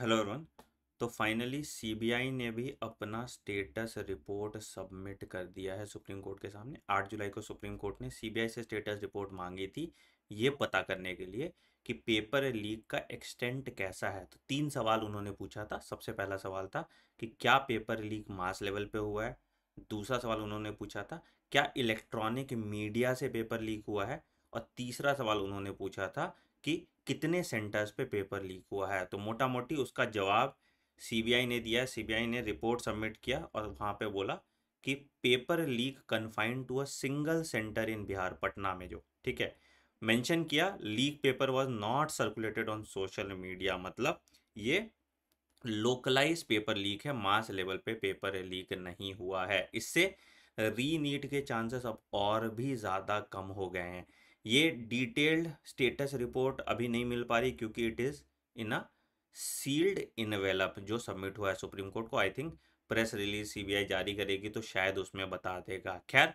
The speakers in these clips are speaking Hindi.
हेलो एवरीवन तो फाइनली सीबीआई ने भी अपना स्टेटस रिपोर्ट सबमिट कर दिया है सुप्रीम कोर्ट के सामने 8 जुलाई को सुप्रीम कोर्ट ने सीबीआई से स्टेटस रिपोर्ट मांगी थी ये पता करने के लिए कि पेपर लीक का एक्सटेंट कैसा है तो तीन सवाल उन्होंने पूछा था सबसे पहला सवाल था कि क्या पेपर लीक मास लेवल पे हुआ है दूसरा सवाल उन्होंने पूछा था क्या इलेक्ट्रॉनिक मीडिया से पेपर लीक हुआ है और तीसरा सवाल उन्होंने पूछा था कि कितने सेंटर्स पे पेपर लीक हुआ है तो मोटा मोटी उसका जवाब सीबीआई ने दिया सीबीआई ने रिपोर्ट सबमिट किया और वहाँ पे बोला कि paper leak confined to a single centre in Bihar Patna में जो ठीक है मेंशन किया leak paper was not circulated on social media मतलब ये लोकलाइज पेपर लीक है मास लेवल पे पेपर लीक नहीं हुआ है इससे री नीट के चांसेस अब और भी ज़्यादा कम हो गए हैं ये डिटेल्ड स्टेटस रिपोर्ट अभी नहीं मिल पा रही क्योंकि it is in a sealed envelope जो सबमिट हुआ है सुप्रीम कोर्ट को I think press release CBI जारी करेगी तो शायद उसमें बता देगा खैर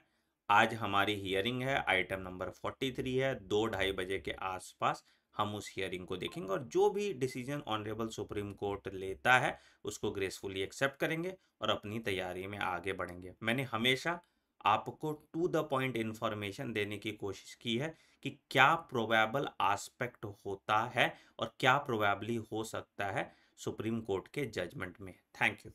आज हमारी हियरिंग है आइटम नंबर फोर्टी थ्री है दो ढाई बजे के आसपास हम उस हियरिंग को देखेंगे और जो भी डिसीजन ऑनरेबल सुप्रीम कोर्ट लेता है उसको ग्रेसफुली एक्सेप्ट करेंगे और अपनी तैयारी में आगे बढ़ेंगे मैंने हमेशा आपको टू द पॉइंट इंफॉर्मेशन देने की कोशिश की है कि क्या प्रोबेबल आस्पेक्ट होता है और क्या प्रोबेबली हो सकता है सुप्रीम कोर्ट के जजमेंट में थैंक यू